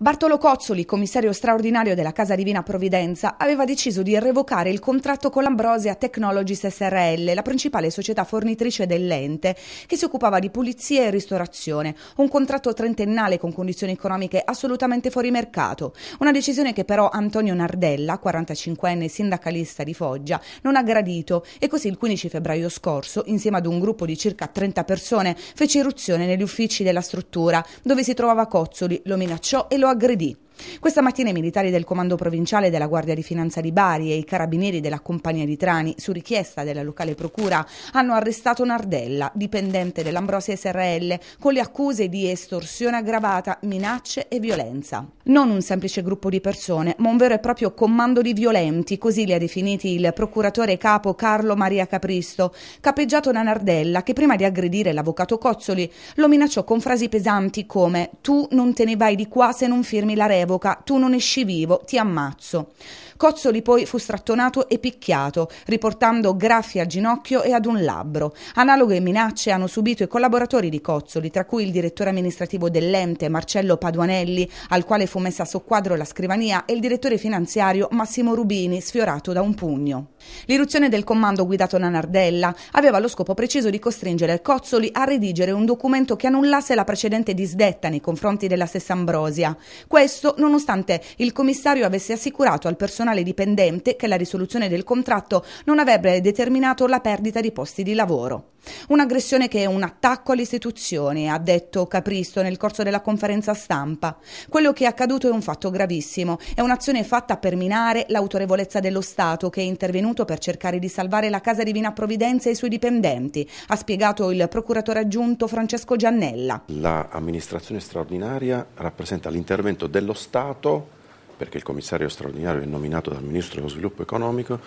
Bartolo Cozzoli, commissario straordinario della Casa Divina Provvidenza, aveva deciso di revocare il contratto con l'Ambrosia Technologies SRL, la principale società fornitrice dell'ente, che si occupava di pulizia e ristorazione, un contratto trentennale con condizioni economiche assolutamente fuori mercato, una decisione che però Antonio Nardella, 45enne sindacalista di Foggia, non ha gradito e così il 15 febbraio scorso, insieme ad un gruppo di circa 30 persone, fece irruzione negli uffici della struttura, dove si trovava Cozzoli, lo minacciò e lo agredir. Questa mattina i militari del Comando Provinciale della Guardia di Finanza di Bari e i carabinieri della Compagnia di Trani, su richiesta della locale procura, hanno arrestato Nardella, dipendente dell'Ambrosia SRL, con le accuse di estorsione aggravata, minacce e violenza. Non un semplice gruppo di persone, ma un vero e proprio comando di violenti, così li ha definiti il procuratore capo Carlo Maria Capristo, capeggiato da Nardella che prima di aggredire l'avvocato Cozzoli lo minacciò con frasi pesanti come «tu non te ne vai di qua se non firmi la revoca» revoca, tu non esci vivo, ti ammazzo. Cozzoli poi fu strattonato e picchiato, riportando graffi al ginocchio e ad un labbro. Analoghe minacce hanno subito i collaboratori di Cozzoli, tra cui il direttore amministrativo dell'ente Marcello Paduanelli, al quale fu messa a soqquadro la scrivania, e il direttore finanziario Massimo Rubini, sfiorato da un pugno. L'irruzione del comando guidato da Nardella aveva lo scopo preciso di costringere Cozzoli a redigere un documento che annullasse la precedente disdetta nei confronti della stessa Ambrosia. Questo nonostante il commissario avesse assicurato al personale personale dipendente che la risoluzione del contratto non avrebbe determinato la perdita di posti di lavoro. Un'aggressione che è un attacco alle istituzioni, ha detto Capristo nel corso della conferenza stampa. Quello che è accaduto è un fatto gravissimo, è un'azione fatta per minare l'autorevolezza dello Stato che è intervenuto per cercare di salvare la Casa Divina Provvidenza e i suoi dipendenti, ha spiegato il procuratore aggiunto Francesco Giannella. L'amministrazione straordinaria rappresenta l'intervento dello Stato perché il commissario straordinario è nominato dal Ministro dello Sviluppo Economico,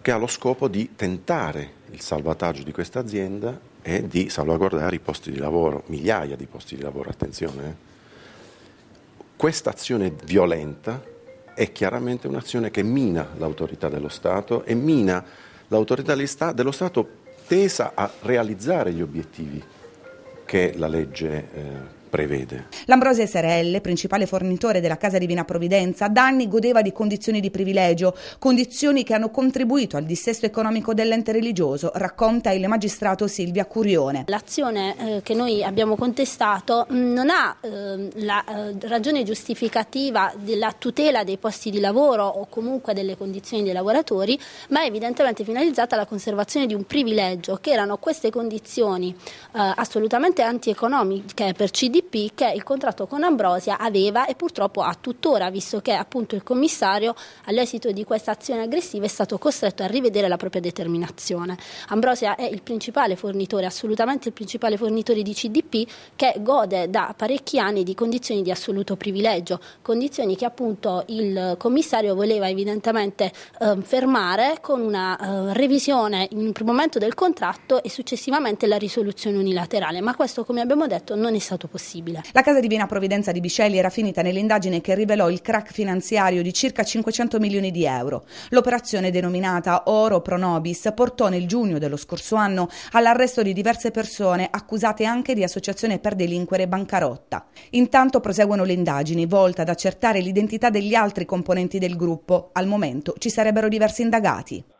che ha lo scopo di tentare il salvataggio di questa azienda e di salvaguardare i posti di lavoro, migliaia di posti di lavoro, attenzione. Eh. Questa azione violenta è chiaramente un'azione che mina l'autorità dello Stato e mina l'autorità dello Stato tesa a realizzare gli obiettivi che la legge eh, prevede. L'Ambrosia SRL, principale fornitore della Casa Divina Provvidenza, da anni godeva di condizioni di privilegio, condizioni che hanno contribuito al dissesto economico dell'ente religioso, racconta il magistrato Silvia Curione. L'azione eh, che noi abbiamo contestato mm, non ha eh, la eh, ragione giustificativa della tutela dei posti di lavoro o comunque delle condizioni dei lavoratori, ma è evidentemente finalizzata alla conservazione di un privilegio che erano queste condizioni assolutamente antieconomiche per CDP GP che il contratto con Ambrosia aveva e purtroppo ha tuttora, visto che appunto il commissario all'esito di questa azione aggressiva è stato costretto a rivedere la propria determinazione. Ambrosia è il principale fornitore, assolutamente il principale fornitore di CDP che gode da parecchi anni di condizioni di assoluto privilegio, condizioni che appunto il commissario voleva evidentemente eh, fermare con una eh, revisione in un primo momento del contratto e successivamente la risoluzione unilaterale, ma questo come abbiamo detto non è stato possibile possibile. La casa di Vena Provvidenza di Bicelli era finita nell'indagine che rivelò il crack finanziario di circa 500 milioni di euro. L'operazione denominata Oro Pronobis portò nel giugno dello scorso anno all'arresto di diverse persone accusate anche di associazione per delinquere bancarotta. Intanto proseguono le indagini volte ad accertare l'identità degli altri componenti del gruppo. Al momento ci sarebbero diversi indagati.